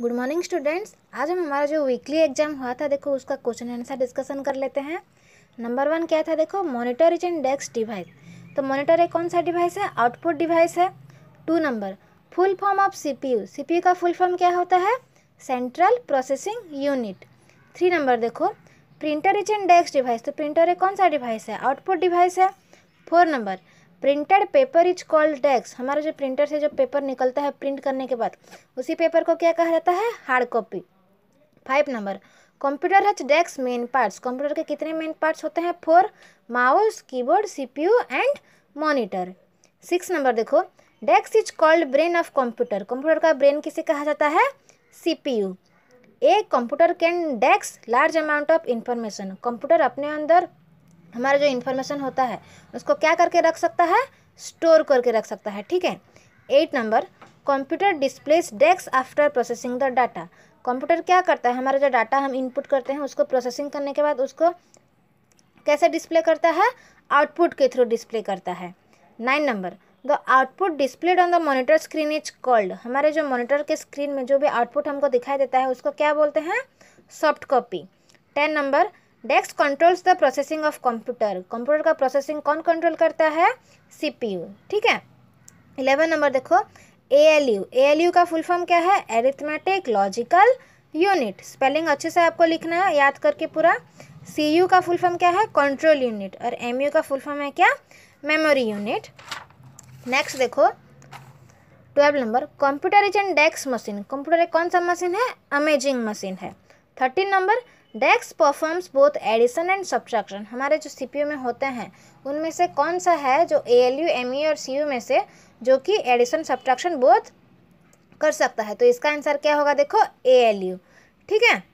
good morning students आज हम हमारा जो वीकली एग्जाम हुआ था देखो उसका क्वेश्चन आंसर डिस्कशन कर लेते हैं नंबर वन क्या था देखो monitor is an desk device तो मॉनिटर एक कौन सा डिवाइस है आउटपुट डिवाइस है two number full form of CPU CPU का फुल फॉर्म क्या होता है central processing unit three number देखो printer is an desk device तो प्रिंटर एक कौन सा डिवाइस है आउटपुट डिवाइस है four number printed paper is called desk हमारा जो प्रिंटर से जो पेपर निकलता है प्रिंट करने के बाद उसी पेपर को क्या कहा जाता है hard copy five number computer has desk main parts computer के कितने मेन पार्ट्स होते हैं four mouse keyboard CPU and monitor six number देखो desk is called brain of computer computer का ब्रेन किसे कहा जाता है CPU a computer can desk large amount of information computer अपने अंदर हमारा जो इन्फॉर्मेशन होता है उसको क्या करके रख सकता है स्टोर करके रख सकता है ठीक है eight number computer displays desk after processing the data computer क्या करता है हमारा जो डाटा हम इनपुट करते हैं उसको प्रोसेसिंग करने के बाद उसको कैसे डिस्प्ले करता है आउटपुट के थ्रू डिस्प्ले करता है nine number the output displayed on the monitor screen is called हमारे जो मोनिटर के स्क्रीन में जो भी आउटपुट हमको दिखाई देता है उसको क्या बोलते हैं soft copy ten number desk controls the processing of computer computer का प्रोसेसिंग कौन कंट्रोल करता है सीपीयू ठीक है इलेवन नंबर देखो A L U A L U का फुल फॉर्म क्या है एरिथमेटिक लॉजिकल यूनिट स्पेलिंग अच्छे से आपको लिखना है याद करके पूरा सी यू का फुल फॉर्म क्या है कंट्रोल यूनिट और एम यू का फुल फॉर्म है क्या मेमोरी यूनिट नेक्स्ट देखो twelve number computer is an desk machine computer एक कौन सा मशीन है अमेजिंग मशीन है थर्टीन नंबर डेक्स performs both addition and subtraction हमारे जो सीपीयू में होते हैं उनमें से कौन सा है जो A L U M E और सी यू में से जो कि एडिशन सब्ट्रैक्शन बोथ कर सकता है तो इसका आंसर क्या होगा देखो ए एल यू ठीक है